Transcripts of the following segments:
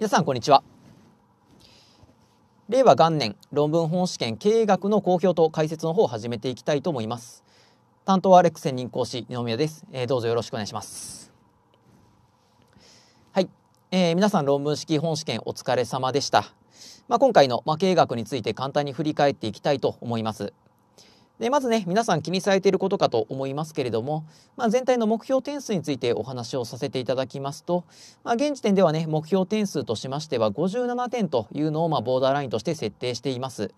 皆さんこんにちは令和元年論文本試験経営学の公表と解説の方を始めていきたいと思います担当はレック専任講師二宮です、えー、どうぞよろしくお願いしますはい、えー、皆さん論文式本試験お疲れ様でしたまあ、今回の、まあ、経営学について簡単に振り返っていきたいと思いますでまずね皆さん気にされていることかと思いますけれども、まあ、全体の目標点数についてお話をさせていただきますと、まあ、現時点ではね目標点数としましては57点というのをまボーダーラインとして設定しています。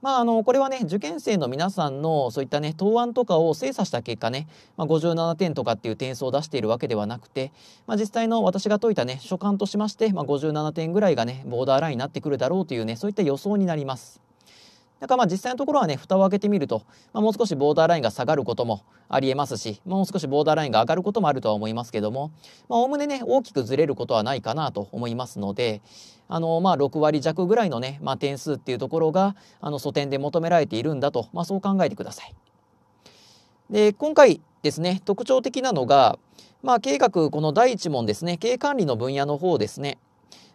まあ、あのこれはね受験生の皆さんのそういったね答案とかを精査した結果ね、まあ、57点とかっていう点数を出しているわけではなくて、まあ、実際の私が解いたね所感としまして、まあ、57点ぐらいがねボーダーラインになってくるだろうというねそういった予想になります。だからまあ実際のところはね蓋を開けてみると、まあ、もう少しボーダーラインが下がることもありえますし、もう少しボーダーラインが上がることもあるとは思いますけどもおおむねね大きくずれることはないかなと思いますのであのまあ6割弱ぐらいのね、まあ、点数っていうところがあの素点で求められているんだと、まあ、そう考えてください。で今回ですね特徴的なのが、まあ、経この第1問ですね経営管理の分野の方ですね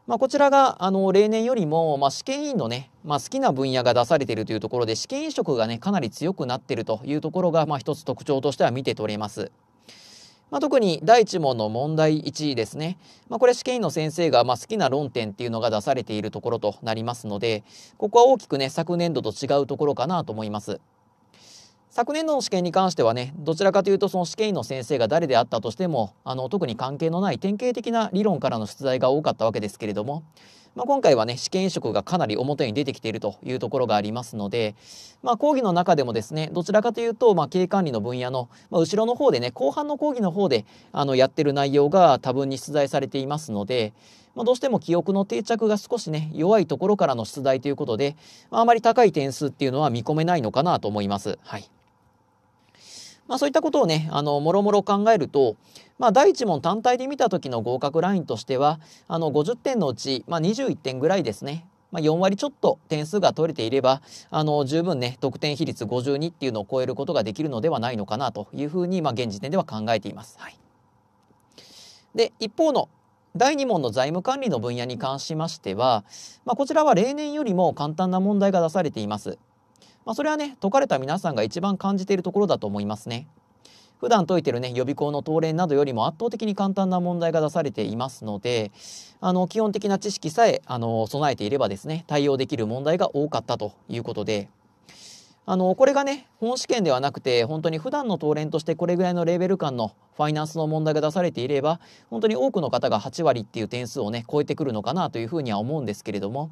まあ、こちらがあの例年よりも、まあ、試験委員のね、まあ、好きな分野が出されているというところで試験移植がねかなり強くなっているというところが、まあ、一つ特徴としては見て取れます。まあ、特に第1問の問題1位ですね、まあ、これ試験員の先生がまあ好きな論点っていうのが出されているところとなりますのでここは大きくね昨年度と違うところかなと思います。昨年度の試験に関してはねどちらかというとその試験員の先生が誰であったとしてもあの特に関係のない典型的な理論からの出題が多かったわけですけれども、まあ、今回はね試験移植がかなり表に出てきているというところがありますので、まあ、講義の中でもですねどちらかというと、まあ、経営管理の分野の、まあ、後ろの方でね後半の講義の方であのやってる内容が多分に出題されていますので、まあ、どうしても記憶の定着が少しね弱いところからの出題ということで、まあ、あまり高い点数っていうのは見込めないのかなと思います。はいまあ、そういったことをねあのもろもろ考えると、まあ、第1問単体で見た時の合格ラインとしてはあの50点のうち、まあ、21点ぐらいですねまあ、4割ちょっと点数が取れていればあの十分ね得点比率52っていうのを超えることができるのではないのかなというふうに、まあ、現時点では考えています。はい、で一方の第2問の財務管理の分野に関しましては、まあ、こちらは例年よりも簡単な問題が出されています。まあ、それはね解かれた皆さんが一番感じているところだと思いますね。普段解いてるね予備校の答連などよりも圧倒的に簡単な問題が出されていますのであの基本的な知識さえあの備えていればですね対応できる問題が多かったということで。あのこれがね本試験ではなくて本当に普段の答連としてこれぐらいのレベル感のファイナンスの問題が出されていれば本当に多くの方が8割っていう点数をね超えてくるのかなというふうには思うんですけれども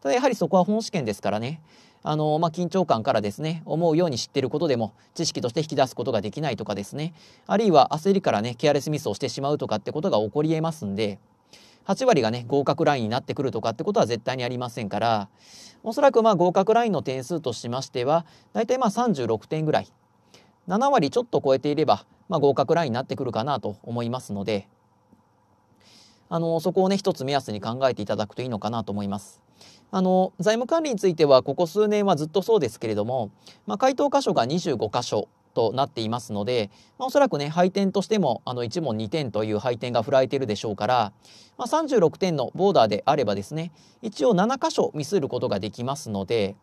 ただやはりそこは本試験ですからねあの、まあ、緊張感からですね、思うように知ってることでも知識として引き出すことができないとかですね、あるいは焦りからね、ケアレスミスをしてしまうとかってことが起こりえますんで、8割がね、合格ラインになってくるとかってことは絶対にありませんから、おそらくまあ合格ラインの点数としましては、大体まあ36点ぐらい、7割ちょっと超えていれば、まあ、合格ラインになってくるかなと思いますので、あのそこをね一つ目安に考えていただくといいのかなと思います。あの財務管理についてはここ数年はずっとそうですけれども、まあ、回答箇所が25箇所となっていますので、まあ、おそらくね配点としてもあの1問2点という配点が振られているでしょうから、まあ、36点のボーダーであればですね一応7箇所ミスることができますので、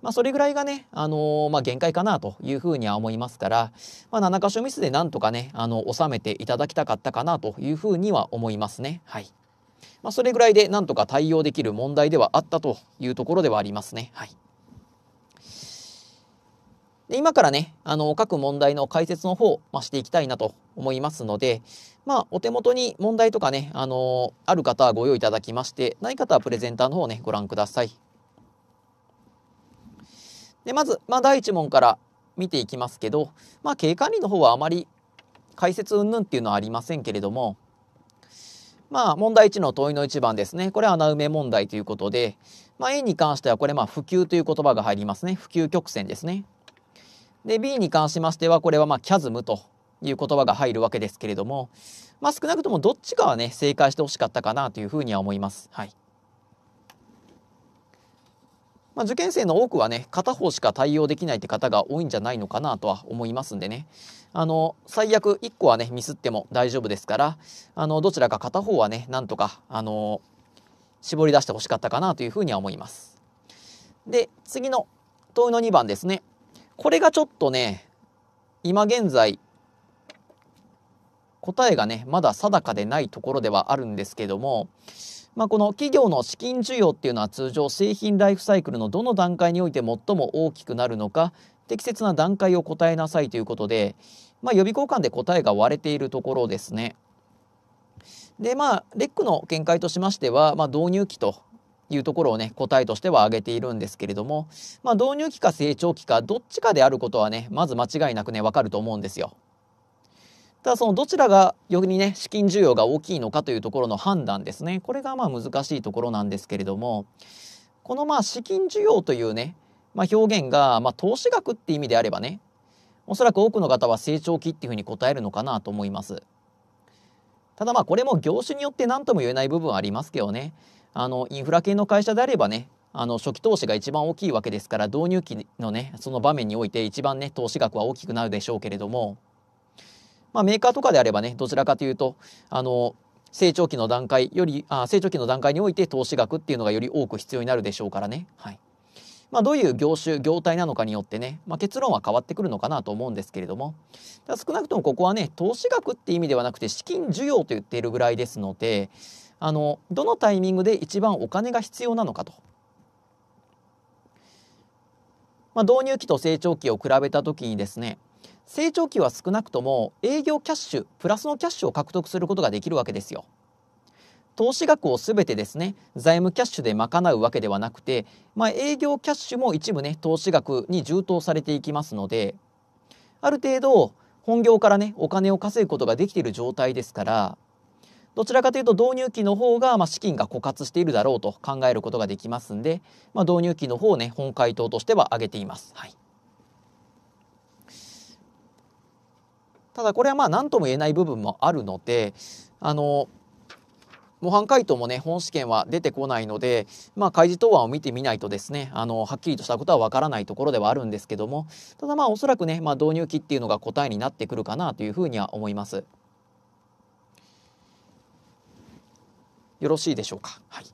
まあ、それぐらいがね、あのまあ、限界かなというふうには思いますから、まあ、7箇所ミスでなんとかね、あの、収めていただきたかったかなというふうには思いますね。はい。まあ、それぐらいでなんとか対応できる問題ではあったというところではありますね。はい。で今からね、あの、各問題の解説の方、まあ、していきたいなと思いますので、まあ、お手元に問題とかね、あのある方はご用意いただきまして、ない方はプレゼンターの方をね、ご覧ください。でまず、まあ、第1問から見ていきますけど、まあ、経営管理の方はあまり解説云々っていうのはありませんけれども、まあ、問題1の問いの1番ですね。これは穴埋め問題ということで、まあ、A に関してはこれ、まあ、普及という言葉が入りますね。普及曲線ですね。で、B に関しましては、これは、まあ、キャズムという言葉が入るわけですけれども、まあ、少なくともどっちかはね、正解してほしかったかなというふうには思います。はい。まあ、受験生の多くはね片方しか対応できないって方が多いんじゃないのかなとは思いますんでねあの最悪1個はねミスっても大丈夫ですからあのどちらか片方はねなんとかあの絞り出してほしかったかなというふうには思います。で次の問いの2番ですねこれがちょっとね今現在答えがねまだ定かでないところではあるんですけどもまあ、この企業の資金需要っていうのは通常製品ライフサイクルのどの段階において最も大きくなるのか適切な段階を答えなさいということで、まあ、予備交換で答えが割れているところですね。でまあレックの見解としましては、まあ、導入期というところをね答えとしては挙げているんですけれども、まあ、導入期か成長期かどっちかであることはねまず間違いなくね分かると思うんですよ。ただそのどちらがよりね資金需要が大きいのかというところの判断ですねこれがまあ難しいところなんですけれどもこのまあ資金需要というね、まあ、表現がまあ投資額って意味であればねおそらく多くの方は成長期っていうふうに答えるのかなと思います。ただまあこれも業種によって何とも言えない部分はありますけどねあのインフラ系の会社であればねあの初期投資が一番大きいわけですから導入期のねその場面において一番ね投資額は大きくなるでしょうけれどもまあ、メーカーとかであればねどちらかというとあの成長期の段階よりあ成長期の段階において投資額っていうのがより多く必要になるでしょうからね。はいまあ、どういう業種業態なのかによってね、まあ、結論は変わってくるのかなと思うんですけれども少なくともここはね投資額って意味ではなくて資金需要と言っているぐらいですのであのどのタイミングで一番お金が必要なのかと。まあ、導入期と成長期を比べた時にですね成長期は少なくとも営業キャッシュプラスのキャッシュを獲得することができるわけですよ。投資額を全てですね財務キャッシュで賄うわけではなくて、まあ、営業キャッシュも一部ね投資額に充当されていきますのである程度本業からねお金を稼ぐことができている状態ですからどちらかというと導入期の方が、まあ、資金が枯渇しているだろうと考えることができますんで、まあ、導入期の方をね本回答としては挙げています。はいただこれはまあ何とも言えない部分もあるのであの模範解答もね本試験は出てこないので、まあ、開示答案を見てみないとですねあのはっきりとしたことはわからないところではあるんですけどもただまあおそらくね、まあ、導入期っていうのが答えになってくるかなというふうには思います。よろしいでしょうか。はい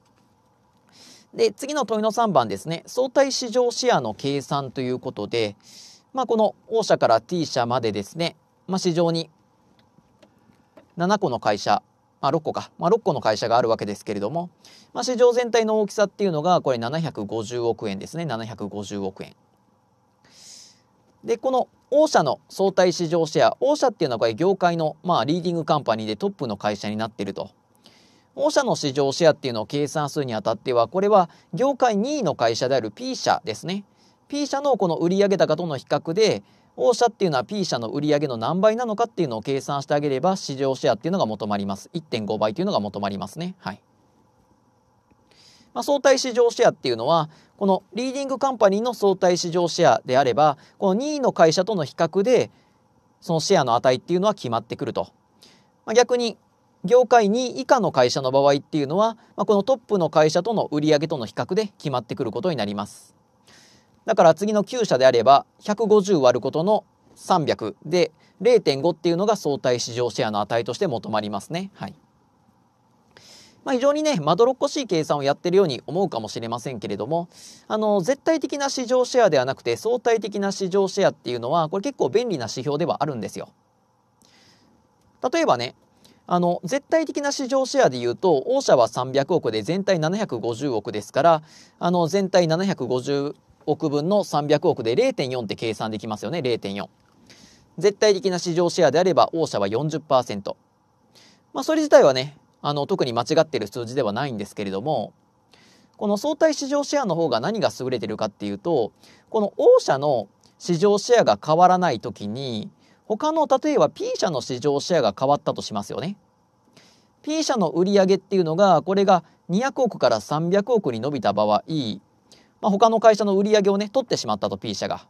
で次の問いの3番ですね相対市場シェアの計算ということで、まあ、この O 社から T 社までですねまあ、市場に7個の会社、まあ、6個か、まあ、6個の会社があるわけですけれども、まあ、市場全体の大きさっていうのがこれ750億円ですね750億円。でこの大社の相対市場シェア大社っていうのはこれ業界の、まあ、リーディングカンパニーでトップの会社になっていると大社の市場シェアっていうのを計算するにあたってはこれは業界2位の会社である P 社ですね P 社のこの売上高との比較で A 社っていうのは P 社の売上の何倍なのかっていうのを計算してあげれば市場シェアっていうのが求まります1.5倍っていうのが求まりますねはい、まあ、相対市場シェアっていうのはこのリーディングカンパニーの相対市場シェアであればこの2位の会社との比較でそのシェアの値っていうのは決まってくると、まあ、逆に業界2位以下の会社の場合っていうのは、まあ、このトップの会社との売上との比較で決まってくることになりますだから次の9社であれば150割ることの300で0.5っていうのが相対市場シェアの値として求まりますね。はいまあ、非常にねまどろっこしい計算をやってるように思うかもしれませんけれどもあの絶対的な市場シェアではなくて相対的な市場シェアっていうのはこれ結構便利な指標ではあるんですよ。例えばねあの絶対的な市場シェアでいうと大社は300億で全体750億ですからあの全体750億分の300億で0.4って計算できますよね0.4絶対的な市場シェアであれば王社は40%まあそれ自体はねあの特に間違ってる数字ではないんですけれどもこの相対市場シェアの方が何が優れてるかっていうとこの王社の市場シェアが変わらない時に他の例えば P 社の市場シェアが変わったとしますよね。P 社の売上っていうのがこれが200億から300億に伸びた場合まあ、他の会社の売り上げをね取ってしまったと P 社が、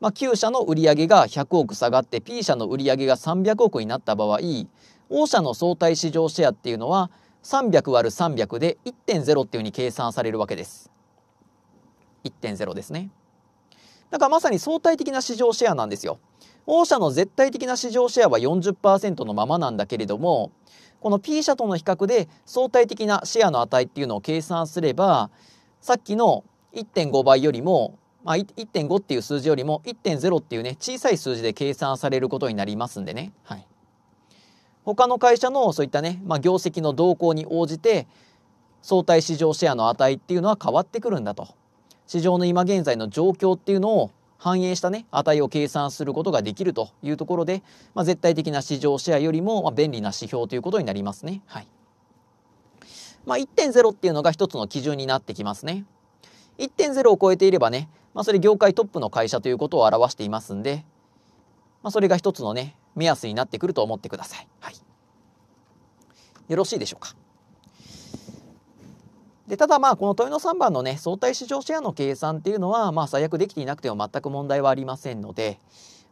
まあ、Q 社の売り上げが100億下がって P 社の売り上げが300億になった場合 O 社の相対市場シェアっていうのは 300÷300 で1.0っていうふうに計算されるわけです1.0ですねだからまさに相対的な市場シェアなんですよ O 社の絶対的な市場シェアは40%のままなんだけれどもこの P 社との比較で相対的なシェアの値っていうのを計算すればさっきの1.5倍よりも、まあ、1.5っていう数字よりも1.0っていうね、小さい数字で計算されることになりますんでね。はい。他の会社のそういったね、まあ、業績の動向に応じて、相対市場シェアの値っていうのは変わってくるんだと。市場の今現在の状況っていうのを反映したね、値を計算することができるというところで、まあ、絶対的な市場シェアよりも便利な指標ということになりますね。はい。まあ、1.0っていうのが一つの基準になってきますね。1.0を超えていればね、まあ、それ業界トップの会社ということを表していますんで、まあ、それが一つのね、目安になってくると思ってください。はい。よろしいでしょうか。でただまあこの豊野3番のね相対市場シェアの計算っていうのはまあ最悪できていなくても全く問題はありませんので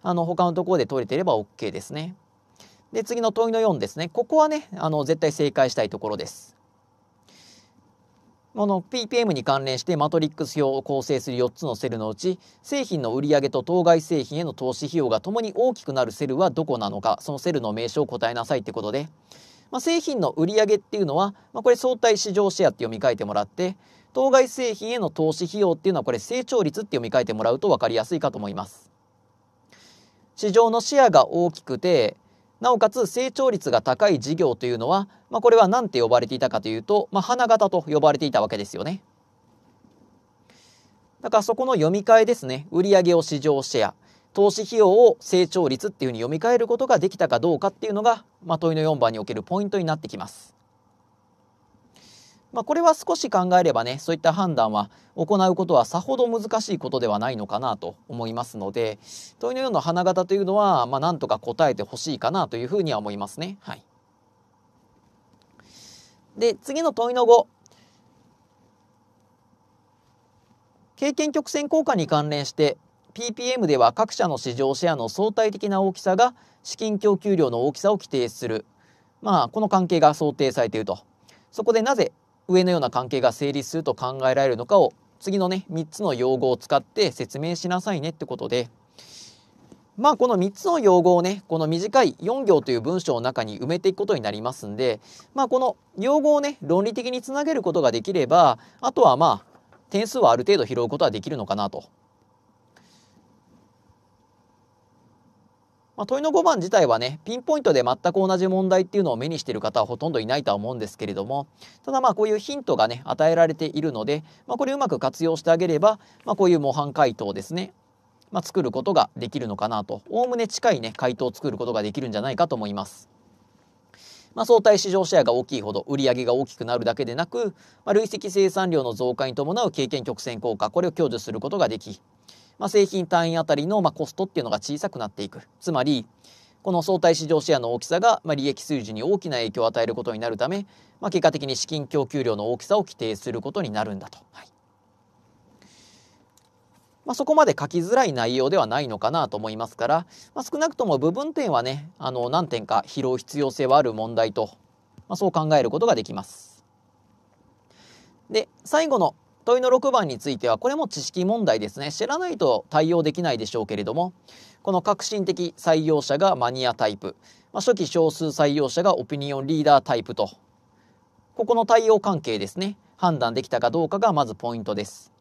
あの他のところで取れていれば OK ですね。で次の問いの4ですねここはねあの絶対正解したいところです。この PPM に関連してマトリックス表を構成する4つのセルのうち製品の売上と当該製品への投資費用がともに大きくなるセルはどこなのかそのセルの名称を答えなさいってことで、まあ、製品の売上っていうのは、まあ、これ相対市場シェアって読み替えてもらって当該製品への投資費用っていうのはこれ成長率って読み替えてもらうと分かりやすいかと思います。市場のシェアが大きくてなおかつ成長率が高い事業というのは、まあ、これは何て呼ばれていたかというと、まあ、花形と呼ばれていたわけですよね。だからそこの読み替えですね売上を市場シェア投資費用を成長率っていうふうに読み替えることができたかどうかっていうのが、まあ、問いの4番におけるポイントになってきます。まあ、これは少し考えればねそういった判断は行うことはさほど難しいことではないのかなと思いますので問いのような花形というのは、まあ、なんとか答えてほしいかなというふうには思いますね。はい、で次の問いの5経験曲線効果に関連して PPM では各社の市場シェアの相対的な大きさが資金供給量の大きさを規定する、まあ、この関係が想定されているとそこでなぜ上のような関係が成立すると考えられるのかを次のね3つの用語を使って説明しなさいねってことでまあこの3つの用語をねこの短い4行という文章の中に埋めていくことになりますんでまあこの用語をね論理的につなげることができればあとはまあ点数はある程度拾うことはできるのかなとまあ、問いの5番自体はねピンポイントで全く同じ問題っていうのを目にしている方はほとんどいないとは思うんですけれどもただまあこういうヒントがね与えられているので、まあ、これうまく活用してあげれば、まあ、こういう模範解答ですね、まあ、作ることができるのかなとおおむね近いね回答を作ることができるんじゃないかと思います。まあ、相対市場シェアが大きいほど売り上げが大きくなるだけでなく、まあ、累積生産量の増加に伴う経験曲線効果これを享受することができまあ、製品単位あたりのまコストっていうのが小さくなっていくつまりこの相対市場シェアの大きさが、ま利益数字に大きな影響を与えることになるため、まあ、結果的に資金供給量の大きさを規定することになるんだと。はいまあ、そこまで書きづらい内容ではないのかなと思いますから、まあ、少なくとも部分点はねあの何点か拾う必要性はある問題と、まそう考えることができます。で最後の問いの6番についてはこれも知識問題ですね知らないと対応できないでしょうけれどもこの革新的採用者がマニアタイプ、まあ、初期少数採用者がオピニオンリーダータイプとここの対応関係ですね判断できたかどうかがまずポイントです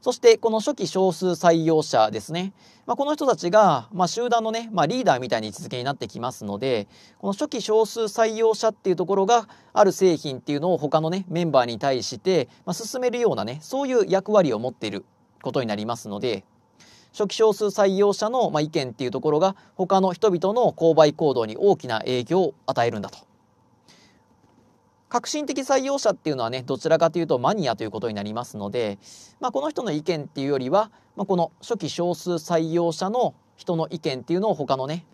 そしてこの初期少数採用者ですね、まあ、この人たちが、まあ、集団のね、まあ、リーダーみたいな位置づけになってきますのでこの初期少数採用者っていうところがある製品っていうのを他のねメンバーに対して、まあ、進めるようなねそういう役割を持っていることになりますので初期少数採用者の、まあ、意見っていうところが他の人々の購買行動に大きな影響を与えるんだと革新的採用者っていうのはねどちらかというとマニアということになりますので、まあ、この人の意見っていうよりは、まあ、この初期少数採用者の人の意見っていうのを他のね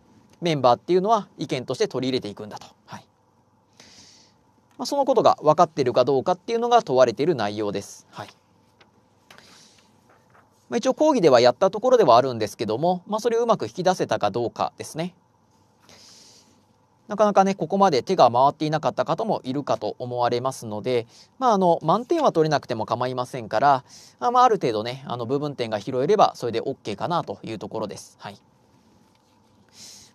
メンバーっていうのは意見として取り入れていくんだと、はいまあ、そのことが分かっているかどうかっていうのが問われている内容です。はいまあ、一応講義ではやったところではあるんですけども、まあ、それをうまく引き出せたかどうかですね。なかなかね、ここまで手が回っていなかった方もいるかと思われますので、まあ、あの、満点は取れなくても構いませんから、あまあ、ある程度ね、あの、部分点が拾えれば、それで OK かなというところです。はい。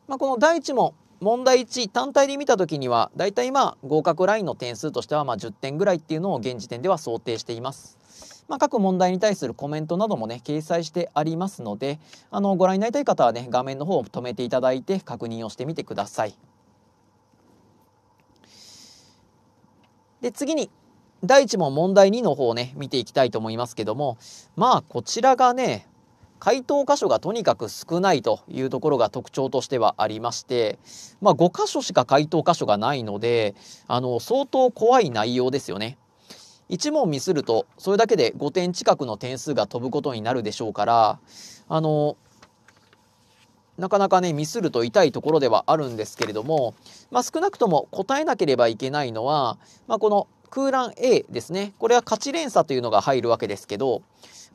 まあ、この第1問、問題1単体で見た時には大体まあ合格ラインの点数としてはま10点ぐらいっていうのを現時点では想定しています。まあ、各問題に対するコメントなどもね掲載してありますのであのご覧になりたい方はね画面の方を止めていただいて確認をしてみてください。で、次に、第1問問題2の方をね、見ていきたいと思いますけども、まあ、こちらがね、回答箇所がとにかく少ないというところが特徴としてはありまして、まあ、5箇所しか回答箇所がないので、あの、相当怖い内容ですよね。1問ミスると、それだけで5点近くの点数が飛ぶことになるでしょうから、あの、なかなかね、ミスると痛いところではあるんですけれども、まあ、少なくとも答えなければいけないのは、まあ、この空欄 A ですね。これは勝ち連鎖というのが入るわけですけど、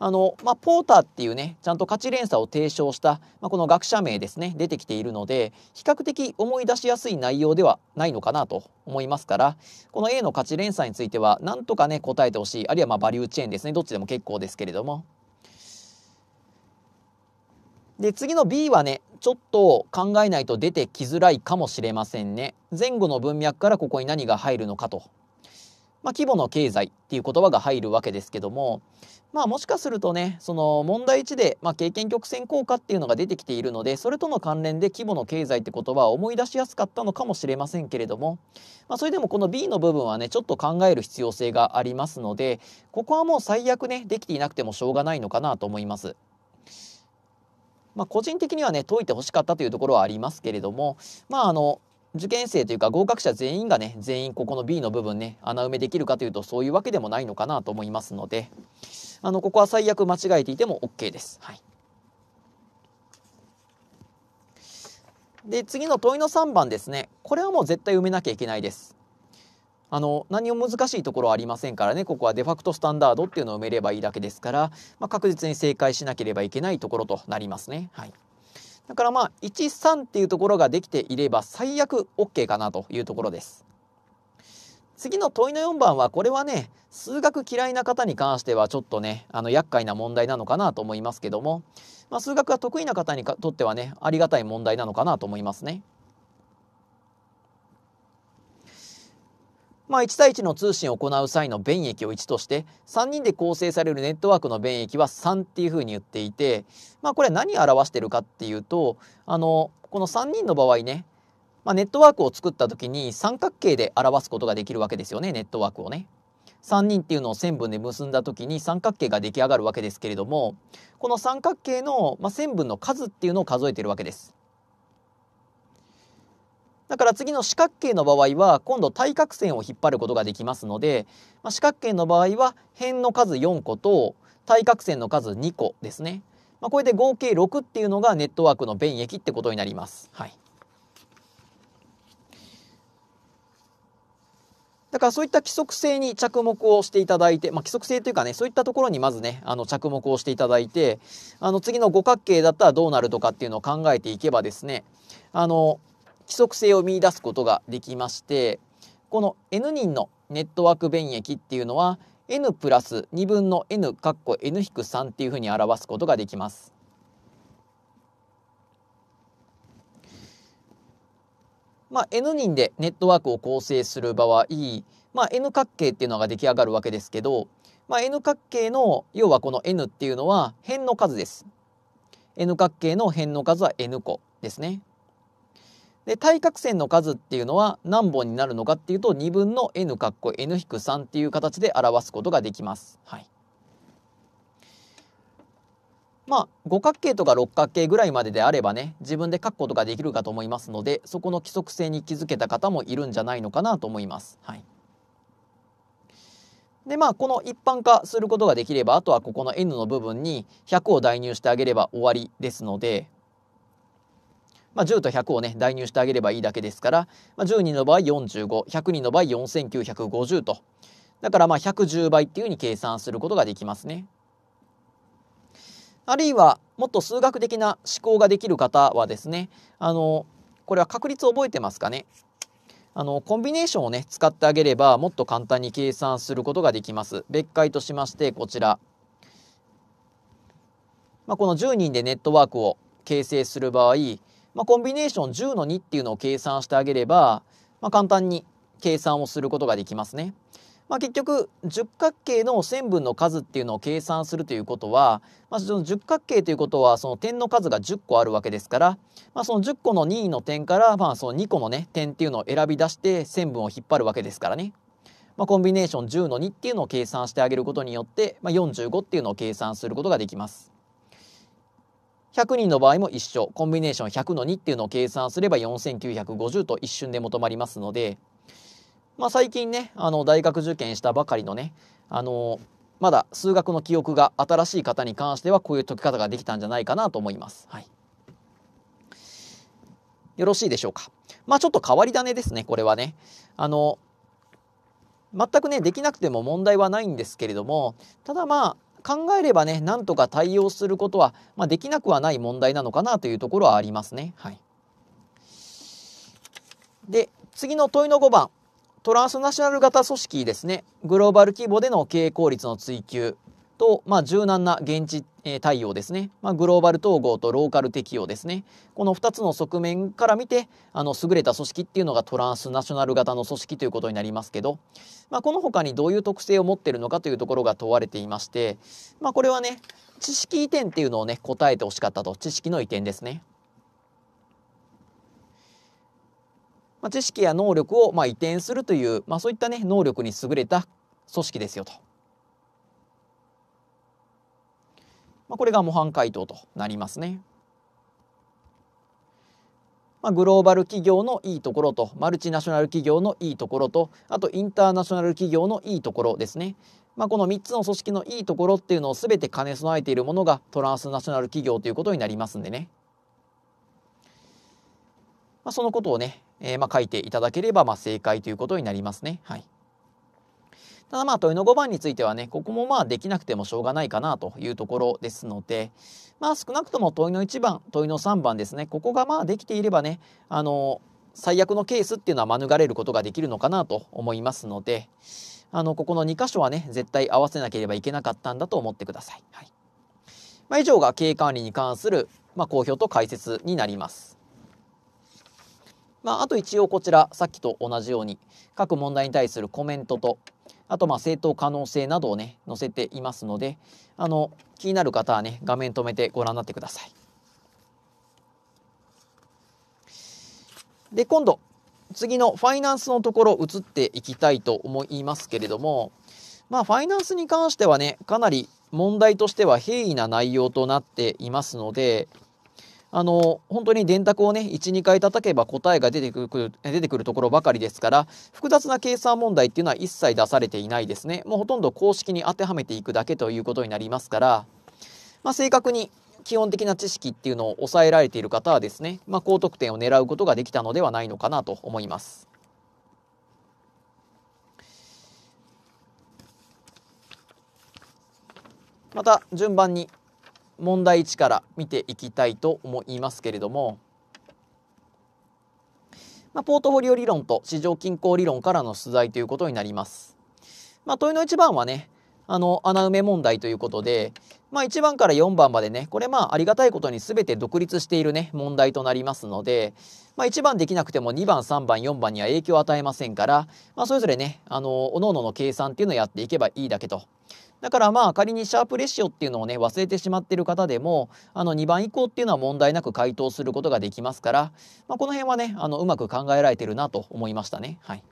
あの、まあ、ポーターっていうね、ちゃんと勝ち連鎖を提唱した、まあ、この学者名ですね、出てきているので、比較的思い出しやすい内容ではないのかなと思いますから、この A の勝ち連鎖については、なんとかね、答えてほしい。あるいは、ま、バリューチェーンですね。どっちでも結構ですけれども。で、次の B はね、ちょっと考えないと出てきづらいかもしれませんね。前後の文脈からここに何が入るのかと。まあ、規模の経済っていう言葉が入るわけですけども、まあ、もしかするとねその問題1で、まあ、経験曲線効果っていうのが出てきているのでそれとの関連で規模の経済って言葉は思い出しやすかったのかもしれませんけれども、まあ、それでもこの B の部分はねちょっと考える必要性がありますのでここはもう最悪ねできていなくてもしょうがないのかなと思います。まあ、個人的にはね解いてほしかったというところはありますけれどもまああの受験生というか合格者全員がね全員ここの B の部分ね穴埋めできるかというとそういうわけでもないのかなと思いますのであのここは最悪間違えていても OK です。はいで次の問いの3番ですねこれはもう絶対埋めなきゃいけないですあの何も難しいところはありませんからねここはデファクトスタンダードっていうのを埋めればいいだけですから、まあ、確実に正解しなければいけないところとなりますね。はい、だからまあ13っていうところができていれば最悪 OK かなというところです。次の問いの4番はこれはね数学嫌いな方に関してはちょっとねあの厄介な問題なのかなと思いますけども、まあ、数学が得意な方にとってはねありがたい問題なのかなと思いますね。まあ、1対1の通信を行う際の便益を1として3人で構成されるネットワークの便益は3っていうふうに言っていて、まあ、これ何を表してるかっていうとあのこの3人の場合ね、まあ、ネットワークを作った時に三角形で表すことができるわけですよねネットワークをね。3人っていうのを線分で結んだ時に三角形が出来上がるわけですけれどもこの三角形の、まあ、線分の数っていうのを数えてるわけです。だから次の四角形の場合は今度対角線を引っ張ることができますので、まあ、四角形の場合は辺の数4個と対角線の数2個ですね。まあ、これで合計6っていうのがネットワークの便益ってことになります。はい、だからそういった規則性に着目をしていただいて、まあ、規則性というかねそういったところにまずねあの着目をしていただいてあの次の五角形だったらどうなるとかっていうのを考えていけばですねあの規則性を見出すことができましてこの N 人のネットワーク便益っていうのは n プラス2分の n かっこ n 引く3っていうふうに表すことができます。まあ、n 人でネットワークを構成する場合、まあ、n 角形っていうのが出来上がるわけですけど、まあ、n 角形の要はこの n っていうのは辺の数です。n 角形の辺の数は n 個ですね。で対角線の数っていうのは何本になるのかっていうと2分の n かっこ n-3 っていう形で表すことができます。はい、まあ五角形とか六角形ぐらいまでであればね自分で書くことができるかと思いますのでそこの規則性に気づけた方もいるんじゃないのかなと思います。はい、でまあこの一般化することができればあとはここの n の部分に100を代入してあげれば終わりですのでまあ、10と100をね代入してあげればいいだけですから、まあ、10人の場合45100人の場合4950とだからまあ110倍っていうふうに計算することができますね。あるいはもっと数学的な思考ができる方はですねあのこれは確率を覚えてますかねあのコンビネーションをね使ってあげればもっと簡単に計算することができます。別解としましてこちら、まあ、この10人でネットワークを形成する場合まあ、コンビネーション10の2っていうのを計算してあげれば、まあ、簡単に計算をすることができますね。まあ、結局十角形の線分の数っていうのを計算するということは、まあ、その十角形ということはその点の数が10個あるわけですから、まあ、その10個の任意の点から、まあ、その2個の、ね、点っていうのを選び出して線分を引っ張るわけですからね、まあ、コンビネーション10の2っていうのを計算してあげることによって、まあ、45っていうのを計算することができます。100人の場合も一緒コンビネーション100の2っていうのを計算すれば4950と一瞬で求まりますので、まあ、最近ねあの大学受験したばかりのねあのまだ数学の記憶が新しい方に関してはこういう解き方ができたんじゃないかなと思います。はい、よろしいでしょうか。まあちょっと変わり種ですねこれはね。あの全くねできなくても問題はないんですけれどもただまあ考えればねなんとか対応することは、まあ、できなくはない問題なのかなというところはありますね。はい、で次の問いの5番トランスナショナル型組織ですねグローバル規模での経営効率の追求と、まあ、柔軟な現地対応ですね、まあ、グローバル統合とローカル適用ですねこの2つの側面から見てあの優れた組織っていうのがトランスナショナル型の組織ということになりますけど、まあ、この他にどういう特性を持っているのかというところが問われていまして、まあ、これはね知識移転っていうのをね答えてほしかったと知識の移転ですね。まあ、知識や能力をま移転するという、まあ、そういったね能力に優れた組織ですよと。まあ、これが模範解答となりますね。まあ、グローバル企業のいいところとマルチナショナル企業のいいところとあとインターナショナル企業のいいところですね。まあ、この3つの組織のいいところっていうのを全て兼ね備えているものがトランスナショナル企業ということになりますんでね。まあ、そのことをね、えー、まあ書いていただければまあ正解ということになりますね。はいただまあ問いの5番についてはねここもまあできなくてもしょうがないかなというところですのでまあ少なくとも問いの1番問いの3番ですねここがまあできていればねあの最悪のケースっていうのは免れることができるのかなと思いますのであのここの2箇所はね絶対合わせなければいけなかったんだと思ってください。はいまあ、以上が経営管理に関する、まあ、公表と解説になります。まあ、あと一応こちらさっきと同じように各問題に対するコメントとあとまあ正当可能性などをね載せていますのであの気になる方はね画面止めてご覧になってください。で今度次のファイナンスのところ移っていきたいと思いますけれどもまあファイナンスに関してはねかなり問題としては平易な内容となっていますのであの本当に電卓をね12回叩けば答えが出てくる出てくるところばかりですから複雑な計算問題っていうのは一切出されていないですねもうほとんど公式に当てはめていくだけということになりますから、まあ、正確に基本的な知識っていうのを抑えられている方はですね、まあ、高得点を狙うことができたのではないのかなと思います。また順番に問題1から見ていきたいと思いますけれども、まあ、ポートフォリオ理論と市場均衡理論からの出題ということになります。まあ、問いの1番はねあの穴埋め問題ということで、まあ、1番から4番までねこれまあありがたいことに全て独立しているね問題となりますので、まあ、1番できなくても2番3番4番には影響を与えませんから、まあ、それぞれねあのおのおのの計算っていうのをやっていけばいいだけと。だからまあ仮にシャープレシオっていうのをね忘れてしまってる方でもあの2番以降っていうのは問題なく回答することができますから、まあ、この辺はねあのうまく考えられてるなと思いましたね。はい、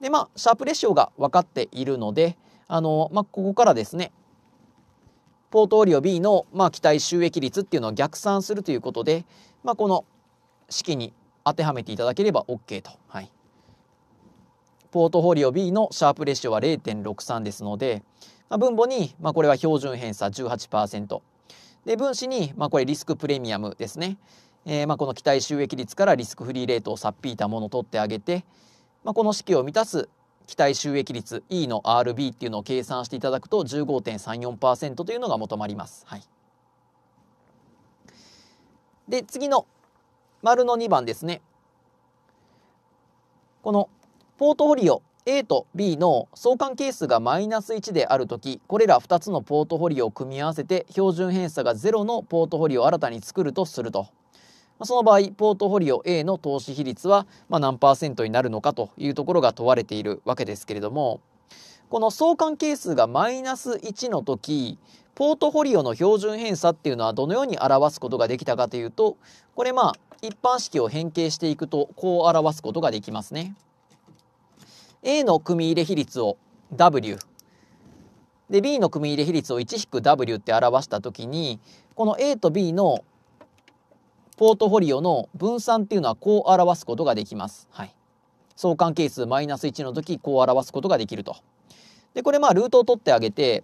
でまあシャープレシオが分かっているのであの、まあ、ここからですねポートフォリオ B の、まあ、期待収益率っていうのを逆算するということで、まあ、この式に当てはめていただければ OK と。はい、ポートフォリオ B のシャープレシオは0.63ですので、まあ、分母に、まあ、これは標準偏差18%。で分子に、まあ、これリスクプレミアムですね、えー、まあこの期待収益率からリスクフリーレートをさっ引いたものを取ってあげて、まあ、この式を満たす期待収益率 E の RB っていうのを計算していただくと15.34%というのが求まります。はい、で次の丸の2番ですね。このポートフォリオ A と B の相関係数がマイナス1である時これら2つのポートフォリオを組み合わせて標準偏差が0のポートフォリオを新たに作るとするとその場合ポートフォリオ A の投資比率はま何パーセントになるのかというところが問われているわけですけれどもこの相関係数がマイナス1の時ポートフォリオの標準偏差っていうのはどのように表すことができたかというとこれまあ一般式を変形していくとこう表すことができますね。A の組入れ比率を W で B の組入れ比率を 1-W って表した時にこの A と B のポートフォリオの分散っていうのはこう表すことができます。はい、相関係数マイナス1の時こう表すことができると。でこれまあルートを取ってあげて、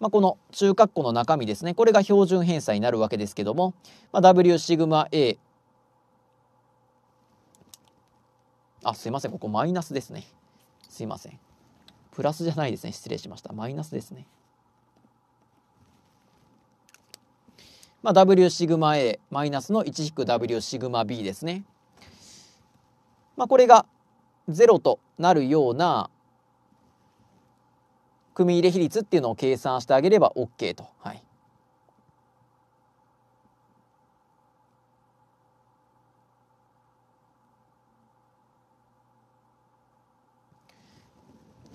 まあ、この中括弧の中身ですねこれが標準偏差になるわけですけども、まあ、W シグマ A あすいませんここマイナスですねすいませんプラスじゃないですね失礼しましたマイナスですねまあ、W シグマ A マイナスの1引く W シグマ B ですね。まあ、これが0となるような組入れ比率っていうのを計算してあげれば OK と。はい、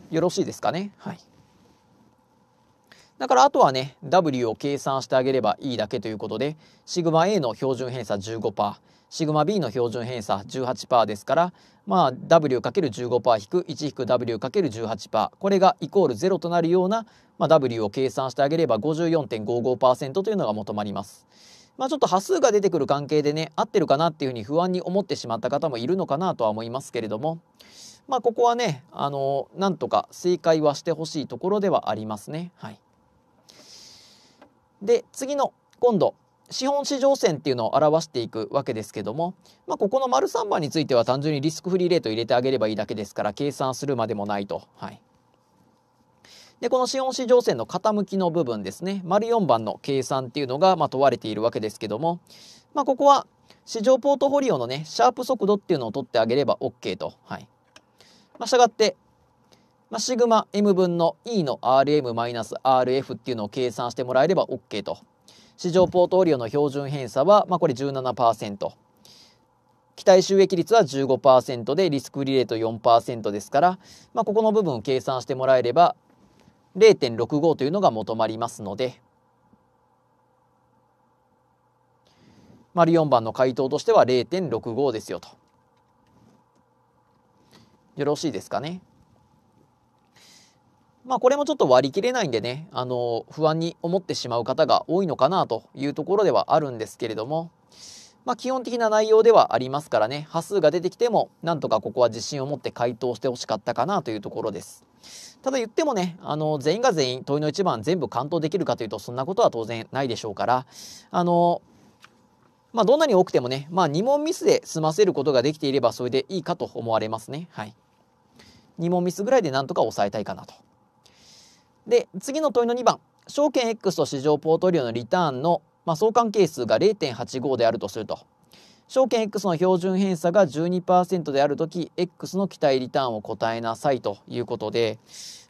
よろしいですかね。はいだからあとはね W を計算してあげればいいだけということでシグマ A の標準偏差15%シグマ B の標準偏差18%ですからまあ W×15% 引く1引く W×18% これがイコール0となるような、まあ、W を計算してあげれば54.55%というのが求まります。まあ、ちょっと波数が出てくる関係でね合ってるかなっていうふうに不安に思ってしまった方もいるのかなとは思いますけれどもまあここはねあのなんとか正解はしてほしいところではありますね。はいで次の今度資本市場線っていうのを表していくわけですけども、まあ、ここの丸3番については単純にリスクフリーレート入れてあげればいいだけですから計算するまでもないと。はい、でこの資本市場線の傾きの部分ですね丸4番の計算っていうのがま問われているわけですけども、まあ、ここは市場ポートフォリオのねシャープ速度っていうのを取ってあげれば OK と。はいまあ、がってまあ、シグマ m 分の E の RM-RF っていうのを計算してもらえれば OK と。市場ポートフォリオの標準偏差は、まあ、これ17%。期待収益率は15%でリスクリレート4%ですから、まあ、ここの部分を計算してもらえれば0.65というのが求まりますので丸4番の回答としては0.65ですよと。よろしいですかね。まあ、これもちょっと割り切れないんでね、あの不安に思ってしまう方が多いのかなというところではあるんですけれども、まあ、基本的な内容ではありますからね、波数が出てきても、なんとかここは自信を持って回答してほしかったかなというところです。ただ言ってもね、あの全員が全員問いの一番全部完答できるかというと、そんなことは当然ないでしょうから、あのまあ、どんなに多くてもね、まあ、2問ミスで済ませることができていればそれでいいかと思われますね。はい、2問ミスぐらいでなんとか抑えたいかなと。で次の問いの2番証券 X と市場ポートリオのリターンの、まあ、相関係数が0.85であるとすると証券 X の標準偏差が12%である時 X の期待リターンを答えなさいということで、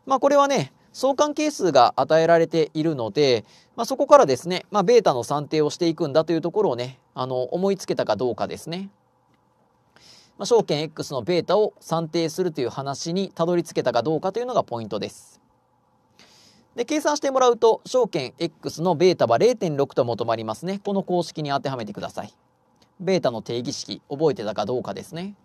まあ、これはね相関係数が与えられているので、まあ、そこからですね、まあ、ベータの算定をしていくんだというところをねあの思いつけたかどうかですね。まあ、証券 X のベータを算定するという話にたどり着けたかどうかというのがポイントです。で、計算してもらうと、証券 X のベータは0.6と求まりますね。この公式に当てはめてください。ベータの定義式、覚えてたかどうかですね。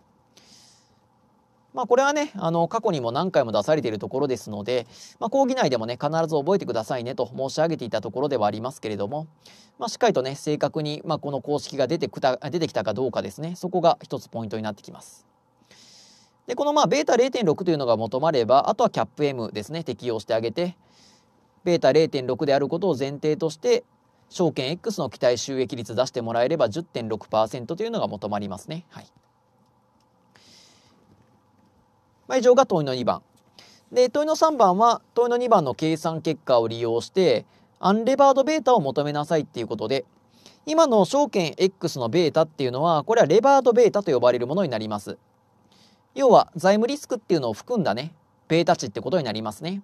まあ、これはね、あの、過去にも何回も出されているところですので、まあ、講義内でもね、必ず覚えてくださいねと申し上げていたところではありますけれども、まあ、しっかりとね、正確に、まこの公式が出てくた、出てきたかどうかですね、そこが一つポイントになってきます。で、このまあ、ベータ0.6というのが求まれば、あとはキャップ M ですね、適用してあげて、ベータ0.6であることを前提として証券 X の期待収益率出してもらえれば10.6%というのが求まりますね。はい。まあ、以上が問いの2番。で、問いの3番は問いの2番の計算結果を利用してアンレバードベータを求めなさいっていうことで今の証券 X のベータっていうのはこれはレバードベータと呼ばれるものになります。要は財務リスクっていうのを含んだねベータ値ってことになりますね。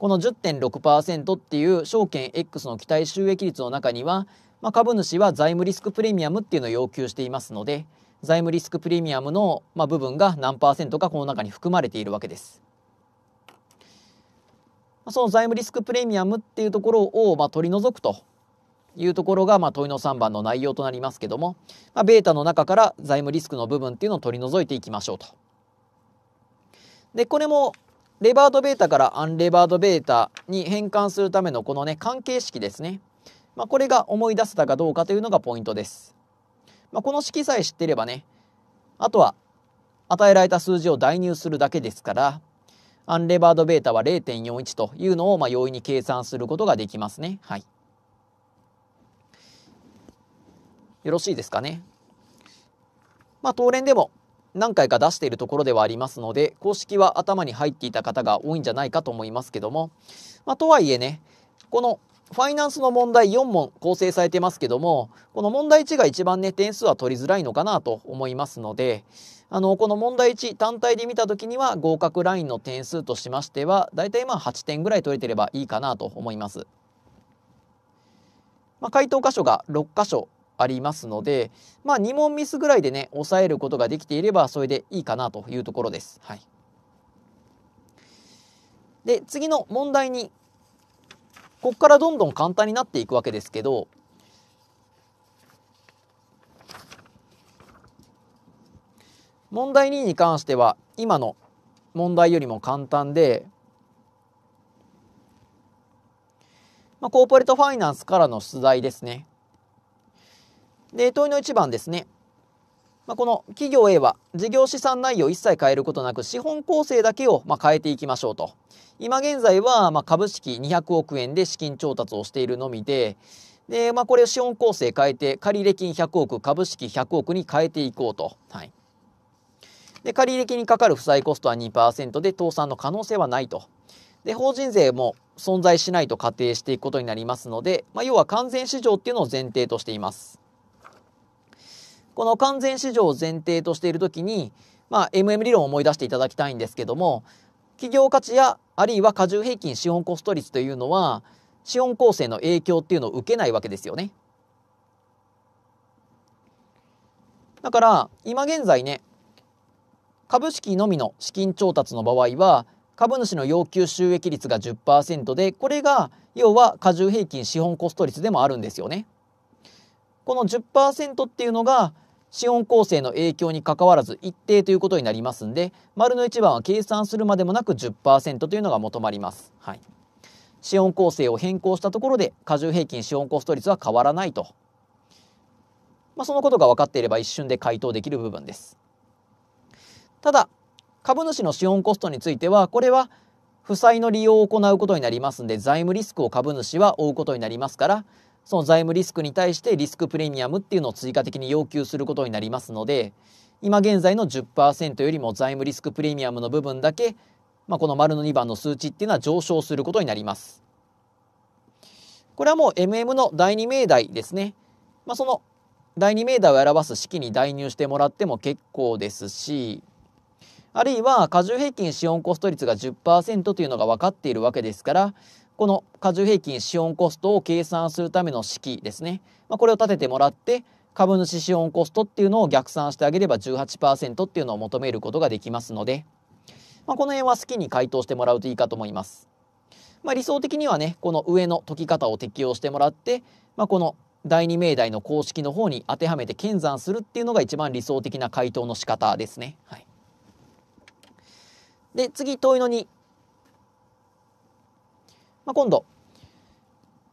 この10.6%っていう証券 X の期待収益率の中には、まあ、株主は財務リスクプレミアムっていうのを要求していますので財務リスクプレミアムの、まあ、部分が何パーセントかこの中に含まれているわけです。その財務リスクプレミアムっていうところを、まあ、取り除くというところが、まあ、問いの3番の内容となりますけども、まあ、ベータの中から財務リスクの部分っていうのを取り除いていきましょうと。でこれもレバードベータからアンレバードベータに変換するためのこのね関係式ですね、まあ、これが思い出せたかどうかというのがポイントです、まあ、この式さえ知っていればねあとは与えられた数字を代入するだけですからアンレバードベータは0.41というのをまあ容易に計算することができますねはいよろしいですかねまあ、当連でも何回か出しているところではありますので公式は頭に入っていた方が多いんじゃないかと思いますけども、まあ、とはいえねこのファイナンスの問題4問構成されてますけどもこの問題1が一番ね点数は取りづらいのかなと思いますのであのこの問題1単体で見た時には合格ラインの点数としましては大体まあ8点ぐらい取れてればいいかなと思います。まあ、回答箇所が6箇所ありますので、まあ、2問ミスぐらいでね抑えることができていればそれでいいかなというところです。はい、で次の問題にここからどんどん簡単になっていくわけですけど問題2に関しては今の問題よりも簡単で、まあ、コーポレートファイナンスからの出題ですね。で、問いの1番ですね。まあ、この企業 A は事業資産内容を一切変えることなく資本構成だけをま変えていきましょうと。今現在はま株式200億円で資金調達をしているのみで、で、まあ、これを資本構成変えて、借入金100億、株式100億に変えていこうと。はい。で、借入金にかかる負債コストは2%で、倒産の可能性はないと。で、法人税も存在しないと仮定していくことになりますので、まあ、要は完全市場っていうのを前提としています。この完全市場を前提としている時に、まあ、MM 理論を思い出していただきたいんですけども企業価値やあるいは加重平均資本コスト率というのは資本構成の影響っていうのを受けないわけですよね。だから今現在ね株式のみの資金調達の場合は株主の要求収益率が10%でこれが要は加重平均資本コスト率でもあるんですよね。この10%っていうのが資本構成の影響にかかわらず一定ということになりますんで、丸の1番は計算するまでもなく10%というのが求まります。はい。資本構成を変更したところで、過重平均資本コスト率は変わらないと。まあ、そのことが分かっていれば一瞬で回答できる部分です。ただ、株主の資本コストについては、これは負債の利用を行うことになりますんで、財務リスクを株主は負うことになりますから、その財務リスクに対してリスクプレミアムっていうのを追加的に要求することになりますので今現在の10%よりも財務リスクプレミアムの部分だけ、まあ、この丸の2番の数値っていうのは上昇することになります。これはもう MM の第2命題ですね。まあ、その第2命題を表す式に代入してもらっても結構ですしあるいは過重平均資本コスト率が10%というのが分かっているわけですからこの加重平均資本コストを計算するための式ですね、まあ、これを立ててもらって株主資本コストっていうのを逆算してあげれば18%っていうのを求めることができますので、まあ、この辺は好きに回答してもらうといいかと思います。まあ、理想的にはねこの上の解き方を適用してもらって、まあ、この第2命題の公式の方に当てはめて検算するっていうのが一番理想的な回答の仕方ですね。はい、で次問いの2まあ、今度、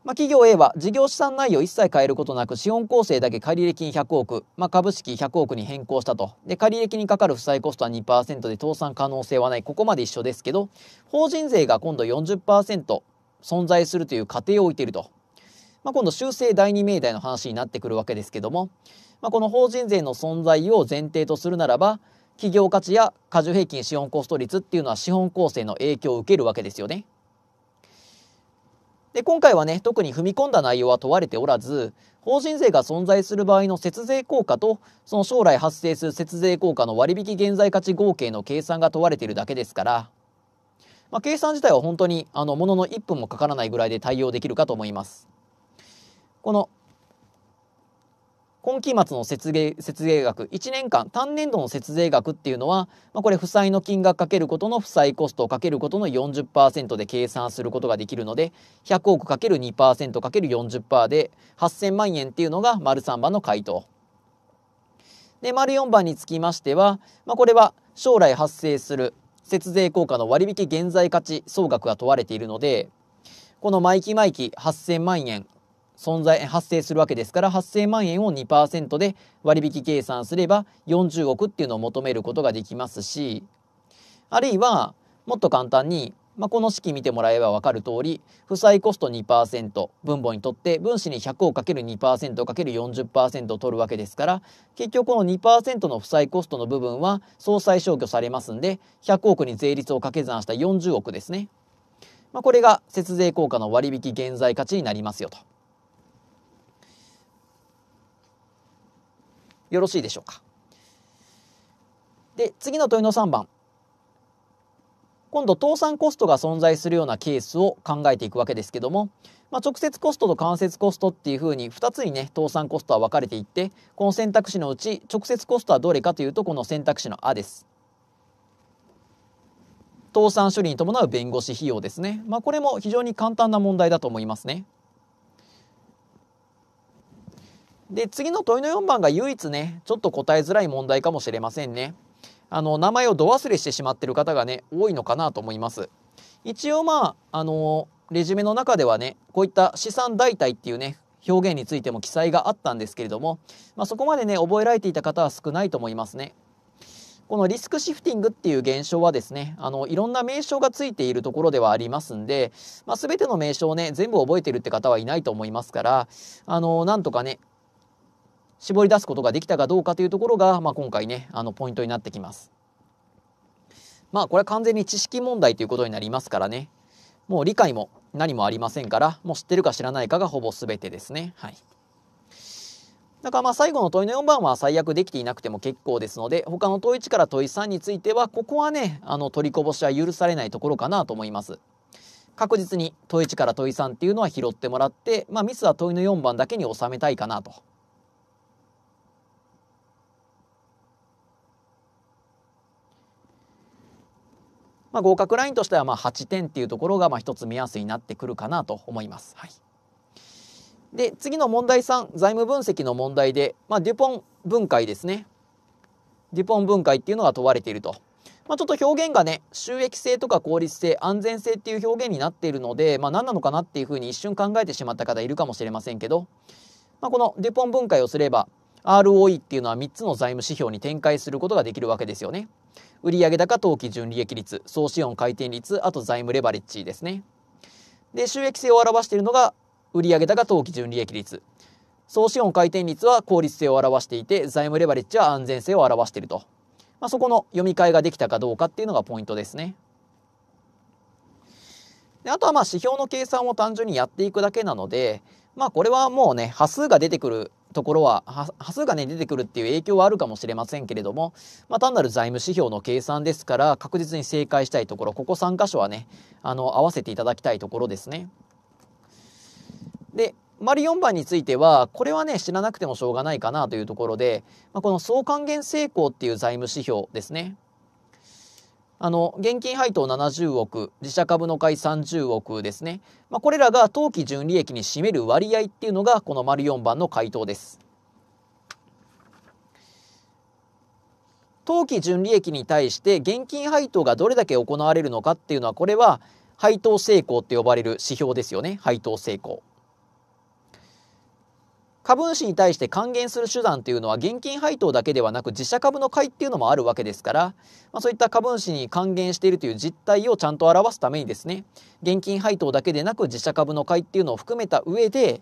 まあ、企業 A は事業資産内容一切変えることなく資本構成だけ借入金100億、まあ、株式100億に変更したとで借入金にかかる負債コストは2%で倒産可能性はないここまで一緒ですけど法人税が今度40%存在するという仮定を置いていると、まあ、今度修正第2命題の話になってくるわけですけども、まあ、この法人税の存在を前提とするならば企業価値や過重平均資本コスト率っていうのは資本構成の影響を受けるわけですよね。で今回はね特に踏み込んだ内容は問われておらず法人税が存在する場合の節税効果とその将来発生する節税効果の割引現在価値合計の計算が問われているだけですから、まあ、計算自体は本当にあのものの1分もかからないぐらいで対応できるかと思います。この今期末の節税節税額1年間単年度の節税額っていうのは、まあ、これ負債の金額かけることの負債コストをかけることの40%で計算することができるので100億かける 2%× かける40%で8000万円っていうのが丸3番の回答。で丸4番につきましては、まあ、これは将来発生する節税効果の割引現在価値総額が問われているのでこの毎期毎期8000万円存在発生するわけですから8000万円を2%で割引計算すれば40億っていうのを求めることができますしあるいはもっと簡単に、まあ、この式見てもらえば分かる通り負債コスト2%分母にとって分子に100をかける2る4 0を取るわけですから結局この2%の負債コストの部分は総裁消去されますんで100億に税率を掛け算した40億ですね。まあ、これが節税効果の割引現在価値になりますよと。よろしいでしょうか。で次の問いの3番今度倒産コストが存在するようなケースを考えていくわけですけども、まあ、直接コストと間接コストっていうふうに2つにね倒産コストは分かれていってこの選択肢のうち直接コストはどれかというとこの選択肢の「あ」です。倒産処理に伴う弁護士費用ですね、まあ、これも非常に簡単な問題だと思いますね。で、次の問いの4番が唯一ね、ちょっと答えづらい問題かもしれませんね。あの、名前をど忘れしてしまってる方がね、多いのかなと思います。一応まあ、あの、レジュメの中ではね、こういった資産代替っていうね、表現についても記載があったんですけれども、まあ、そこまでね、覚えられていた方は少ないと思いますね。このリスクシフティングっていう現象はですね、あの、いろんな名称がついているところではありますんで、まあ、全ての名称をね、全部覚えてるって方はいないと思いますから、あの、なんとかね、絞り出すことができたかどうかというところが、まあ、今回ねあのポイントになってきます。まあこれは完全に知識問題ということになりますからねもう理解も何もありませんからもう知ってるか知らないかがほぼ全てですね。はいだからまあ最後の問いの4番は最悪できていなくても結構ですので他の問い1から問い3についてはここはねあの取りこぼしは許されないところかなと思います。確実に問い1から問い3っていうのは拾ってもらって、まあ、ミスは問いの4番だけに収めたいかなとまあ、合格ラインとしてはまあ8点っていうところがま一つ目安になってくるかなと思います。はい、で次の問題3財務分析の問題で、まあ、デュポン分解ですねデュポン分解っていうのが問われていると。まあ、ちょっと表現がね収益性とか効率性安全性っていう表現になっているので、まあ、何なのかなっていうふうに一瞬考えてしまった方いるかもしれませんけど、まあ、このデュポン分解をすれば ROE っていうのは3つの財務指標に展開することができるわけですよね。売上高当期純利益率、総資本回転率、あと財務レバレッジですね。で、収益性を表しているのが売上高当期純利益率。総資本回転率は効率性を表していて、財務レバレッジは安全性を表していると。まあ、そこの読み替えができたかどうかっていうのがポイントですね。であとはまあ指標の計算を単純にやっていくだけなので、まあ、これはもうね、波数が出てくるところは端数がね出てくるっていう影響はあるかもしれませんけれども、まあ、単なる財務指標の計算ですから確実に正解したいところここ3箇所はねあの合わせていただきたいところですね。で丸4番についてはこれはね知らなくてもしょうがないかなというところで、まあ、この総還元成功っていう財務指標ですねあの現金配当70億自社株の買い30億ですね、まあ、これらが当期純利益に占める割合っていうのがこの丸4番の回答です当期純利益に対して現金配当がどれだけ行われるのかっていうのはこれは配当成功って呼ばれる指標ですよね配当成功株主に対して還元する手段というのは現金配当だけではなく自社株の買いっていうのもあるわけですから、まあ、そういった株主に還元しているという実態をちゃんと表すためにですね現金配当だけでなく自社株の買いっていうのを含めた上で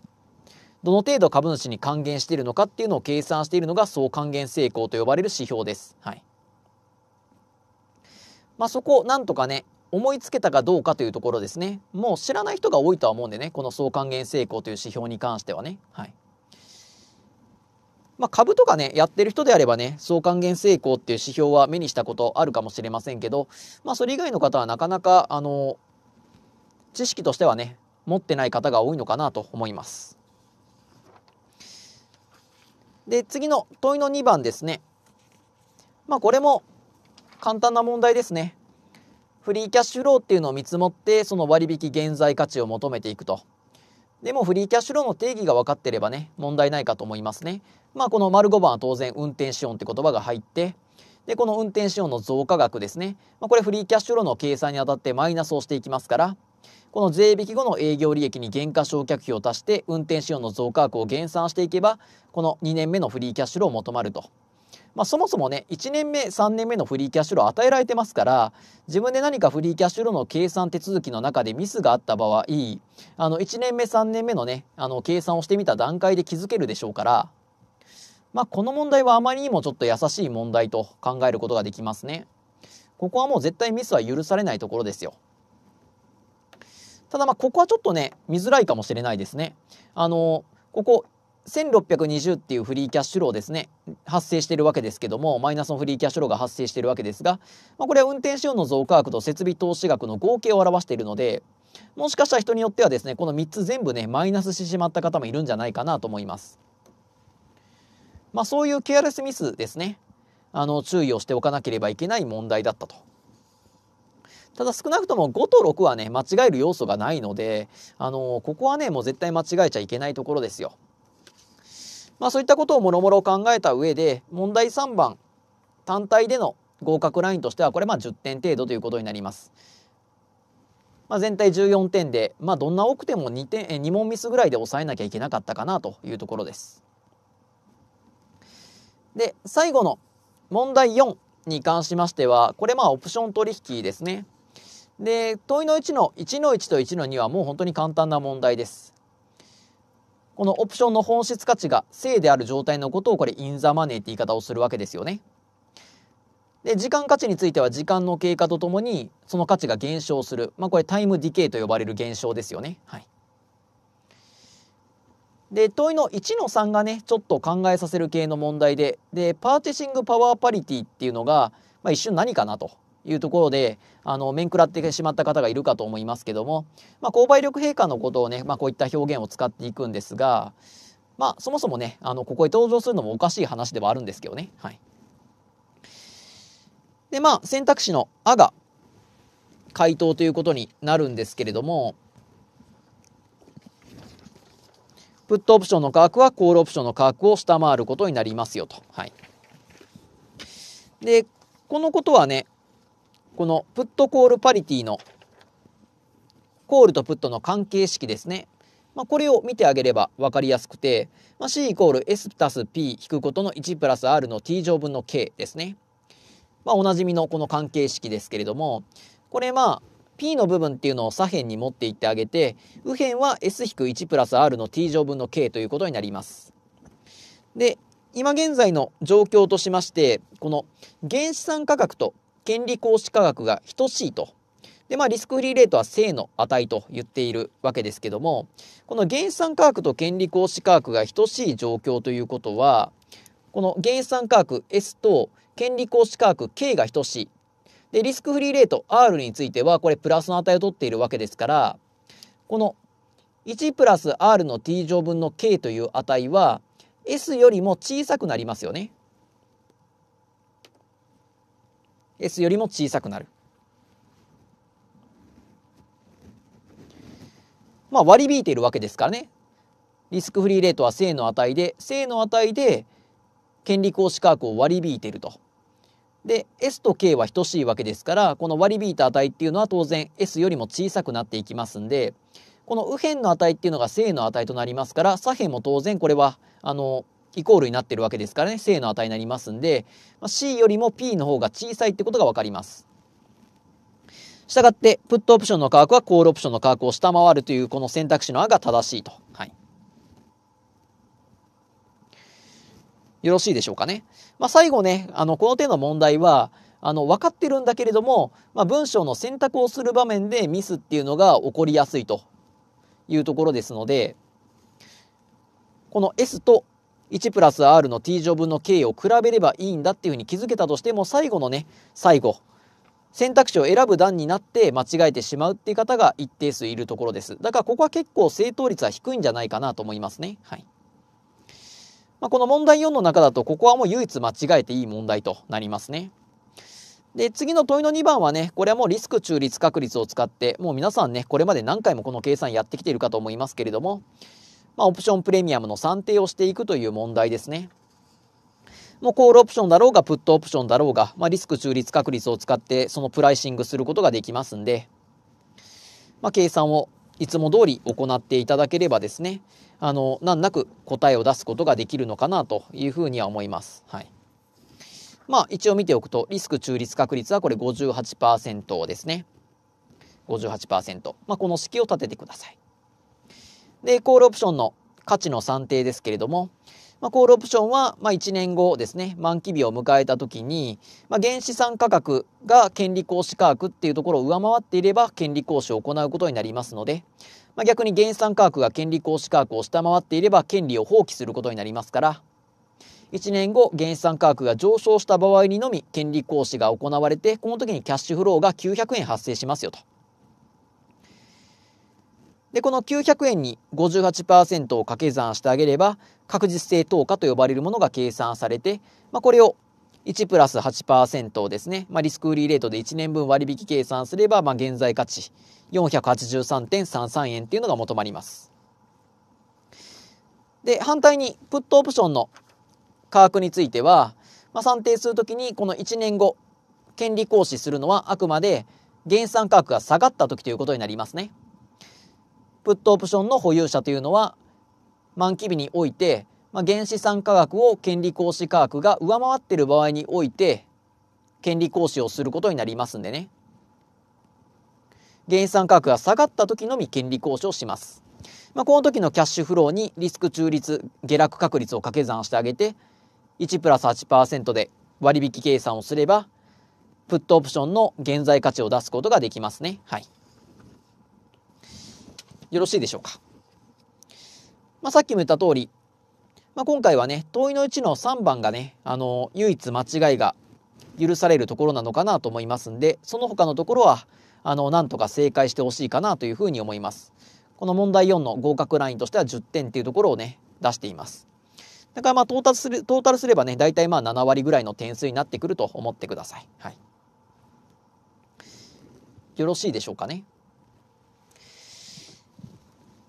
どの程度株主に還元しているのかっていうのを計算しているのが総還元成功と呼ばれる指標です。はいまあ、そこをなんとかね思いつけたかどうかというところですねもう知らない人が多いとは思うんでねこの総還元成功という指標に関してはね。はいまあ、株とかね、やってる人であればね、相関減成功っていう指標は目にしたことあるかもしれませんけど、まあ、それ以外の方はなかなか、あの、知識としてはね、持ってない方が多いのかなと思います。で、次の問いの2番ですね。まあ、これも簡単な問題ですね。フリーキャッシュフローっていうのを見積もって、その割引現在価値を求めていくと。でもフリーキャッシュローの定義が分かってればね問題ないかと思いますね。まあこの丸5番は当然運転資本って言葉が入ってでこの運転資本の増加額ですね、まあ、これフリーキャッシュローの計算にあたってマイナスをしていきますからこの税引き後の営業利益に減価償却費を足して運転資本の増加額を減算していけばこの2年目のフリーキャッシュローを求まると。まあ、そもそもね1年目3年目のフリーキャッシュロー与えられてますから自分で何かフリーキャッシュローの計算手続きの中でミスがあった場合あの1年目3年目のねあの計算をしてみた段階で気づけるでしょうから、まあ、この問題はあまりにもちょっと優しい問題と考えることができますね。ここはもう絶対ミスは許されないところですよ。ただまあここはちょっとね見づらいかもしれないですね。あのここ1620っていうフリーキャッシュローですね発生してるわけですけどもマイナスのフリーキャッシュローが発生してるわけですが、まあ、これは運転手用の増加額と設備投資額の合計を表しているのでもしかしたら人によってはですねこの3つ全部ねマイナスしてしまった方もいるんじゃないかなと思います。まあ、そういうケアレスミスですねあの注意をしておかなければいけない問題だったと。ただ少なくとも5と6はね間違える要素がないのであのここはねもう絶対間違えちゃいけないところですよ。まあ、そういったことをもろもろ考えた上で問題3番単体での合格ラインとしてはこれまあ10点程度ということになります。まあ、全体14点で、まあ、どんな多くても 2, 点2問ミスぐらいで抑えなきゃいけなかったかなというところです。で最後の問題4に関しましてはこれまあオプション取引ですね。で問いの1の1の1と1の2はもう本当に簡単な問題です。このオプションの本質価値が正である状態のことをこれインザマネーって言い方をするわけですよね。で時間価値については時間の経過とともにその価値が減少する、まあ、これタイムディケイと呼ばれる現象ですよね。はい、で問いの1の3がねちょっと考えさせる系の問題ででパーティシングパワーパリティっていうのが、まあ、一瞬何かなというところであの面食らってしまった方がいるかと思いますけども、まあ、購買力陛下のことをね、まあ、こういった表現を使っていくんですが、まあ、そもそもねあのここへ登場するのもおかしい話ではあるんですけどね。はい、でまあ選択肢の「あ」が回答ということになるんですけれども。プットオプションの価格はコールオプションの価格を下回ることになりますよと。はい、でこのことはねこのプットコールパリティのコールとプットの関係式ですね。まあ、これを見てあげれば分かりやすくて、まあ、C イコール S プラス P 引くことの1プラス R の T 乗分の K ですね。まあ、おなじみのこの関係式ですけれども、これまあ P の部分っていうのを左辺に持っていってあげて、右辺は S-1 プラス R の T 乗分の K ということになります。で、今現在の状況としまして、この原子産価格と権利行使価額が等しいと。で、まあ、リスクフリーレートは正の値と言っているわけですけども、この減産価格と権利行使価格が等しい状況ということは、この減産価格 S と権利行使価格 K が等しい。で、リスクフリーレート R については、これプラスの値を取っているわけですから、この1プラス R の t 乗分の K という値は、S よりも小さくなりますよね。S よりも小さくなる。まあ、割り引いているわけですからね。リスクフリーレートは正の値で、正の値で権利行使価格を割り引いていると。で、S と K は等しいわけですから、この割り引いた値っていうのは当然 S よりも小さくなっていきますんで、この右辺の値っていうのが正の値となりますから、左辺も当然これは、あの、イコールになってるわけですからね正の値になりますんで、ま C よりも P の方が小さいってことが分かります。したがって、プットオプションの価格はコールオプションの価格を下回るというこの選択肢の案が正しいと。はい。よろしいでしょうかね。まあ、最後ね、あの、この手の問題は、あの、分かってるんだけれども、まあ、文章の選択をする場面でミスっていうのが起こりやすいというところですので、この S と1プラス r の t 乗分の k を比べればいいんだっていうふうに気づけたとしても最後のね最後選択肢を選ぶ段になって間違えてしまうっていう方が一定数いるところですだからここは結構正答率は低いんじゃないかなと思いますねはい、まあ、この問題4の中だとここはもう唯一間違えていい問題となりますねで次の問いの2番はねこれはもうリスク中立確率を使ってもう皆さんねこれまで何回もこの計算やってきているかと思いますけれどもまあ、オプションプレミアムの算定をしていくという問題ですね。もうコールオプションだろうが、プットオプションだろうが、まあ、リスク中立確率を使ってそのプライシングすることができますんで、まあ、計算をいつも通り行っていただければですね、あの、難なく答えを出すことができるのかなというふうには思います。はい。まあ一応見ておくと、リスク中立確率はこれ58%ですね。58%。まあこの式を立ててください。で、コールオプションの価値の算定ですけれども、まあ、コールオプションは、まあ、1年後ですね、満期日を迎えた時に、まあ、原資産価格が権利行使価格っていうところを上回っていれば、権利行使を行うことになりますので、まあ、逆に原資産価格が権利行使価格を下回っていれば、権利を放棄することになりますから、1年後、原資産価格が上昇した場合にのみ、権利行使が行われて、この時にキャッシュフローが900円発生しますよと。で、この900円に58%を掛け算してあげれば、確実性等価と呼ばれるものが計算されて、まあ、これを1プラス8%をですね、まあ、リスク売りレートで1年分割引計算すれば、まあ、現在価値483.33円っていうのが求まります。で、反対に、プットオプションの価格については、まあ、算定するときに、この1年後、権利行使するのはあくまで、減産価格が下がったときということになりますね。プットオプションの保有者というのは満期日において、まあ、原資産価格を権利行使価格が上回っている場合において権利行使をすることになりますんでね原資産価格が下がった時のみ権利行使をします、まあ、この時のキャッシュフローにリスク中立下落確率を掛け算してあげて1プラス8%で割引計算をすればプットオプションの現在価値を出すことができますねはいよろしいでしょうか。まあ、さっきも言った通り、まあ、今回はね、問いのうちの3番がね、あの、唯一間違いが許されるところなのかなと思いますんで、その他のところは、あの、なんとか正解してほしいかなというふうに思います。この問題4の合格ラインとしては10点っていうところをね、出しています。だからまあ、到達する、トータルすればね、大体まあ7割ぐらいの点数になってくると思ってください。はい。よろしいでしょうかね。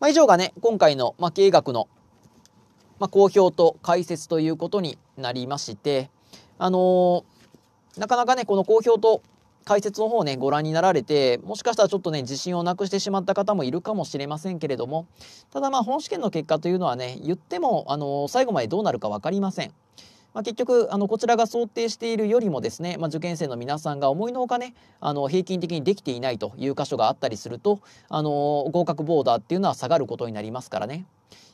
まあ、以上がね、今回の、まあ、経営学の、まあ、公表と解説ということになりまして、あのー、なかなかね、この公表と解説の方をね、ご覧になられて、もしかしたらちょっとね、自信をなくしてしまった方もいるかもしれませんけれども、ただまあ、本試験の結果というのはね、言っても、あのー、最後までどうなるか分かりません。まあ、結局あのこちらが想定しているよりもですね、まあ、受験生の皆さんが思いのほかねあの平均的にできていないという箇所があったりするとあの合格ボーダーっていうのは下がることになりますからね。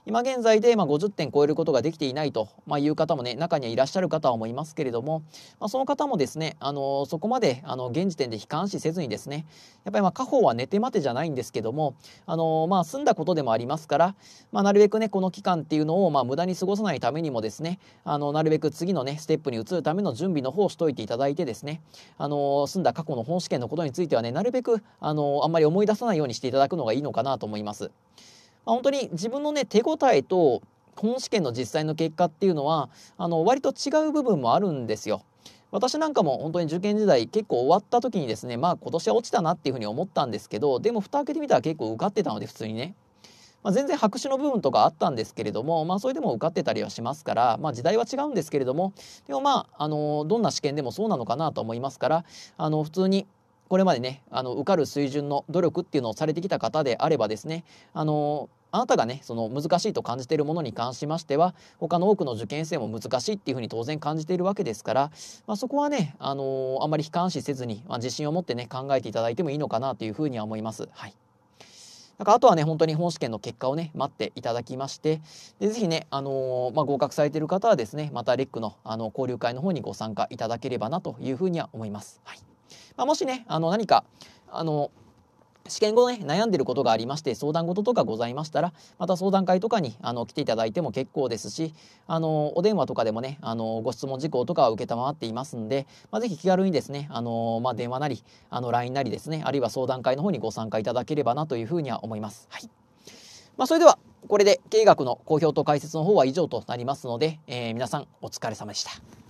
今現在で、ま50点超えることができていないと、まいう方もね中にはいらっしゃるかとは思いますけれども、まあ、その方もですねあのそこまであの現時点で悲観視せずにですねやっぱりまあ家宝は寝て待てじゃないんですけどもあの、まあ、済んだことでもありますから、まあ、なるべくねこの期間っていうのをまあ無駄に過ごさないためにもですねあのなるべく次のねステップに移るための準備の方をしといていただいてですねあの済んだ過去の本試験のことについてはねなるべくあのあんまり思い出さないようにしていただくのがいいのかなと思います。本当に自分のね手応えと本試験の実際の結果っていうのはあの割と違う部分もあるんですよ。私なんかも本当に受験時代結構終わった時にですねまあ今年は落ちたなっていうふうに思ったんですけどでも蓋開けてみたら結構受かってたので普通にね、まあ、全然白紙の部分とかあったんですけれどもまあそれでも受かってたりはしますからまあ時代は違うんですけれどもでもまああのどんな試験でもそうなのかなと思いますからあの普通にこれまでねあの受かる水準の努力っていうのをされてきた方であればですねあのあなたがねその難しいと感じているものに関しましては他の多くの受験生も難しいっていうふうに当然感じているわけですから、まあ、そこはね、あのー、あんまり悲観視せずに、まあ、自信を持ってね考えていただいてもいいのかなというふうには思います。はいなんかあとはね本当に本試験の結果をね待っていただきましてでぜひね、あのー、まあ、合格されている方はですねまたレックのあの交流会の方にご参加いただければなというふうには思います。はいまあ、もしね、あの、何か、あの、試験後ね悩んでることがありまして相談事とかございましたらまた相談会とかにあの来ていただいても結構ですしあのお電話とかでもねあのご質問事項とかは承っていますんで、まあ、ぜひ気軽にですねあの、まあ、電話なりあの LINE なりですねあるいは相談会の方にご参加いただければなというふうには思います。はいまあ、それではこれで経営学の公表と解説の方は以上となりますので、えー、皆さんお疲れ様でした。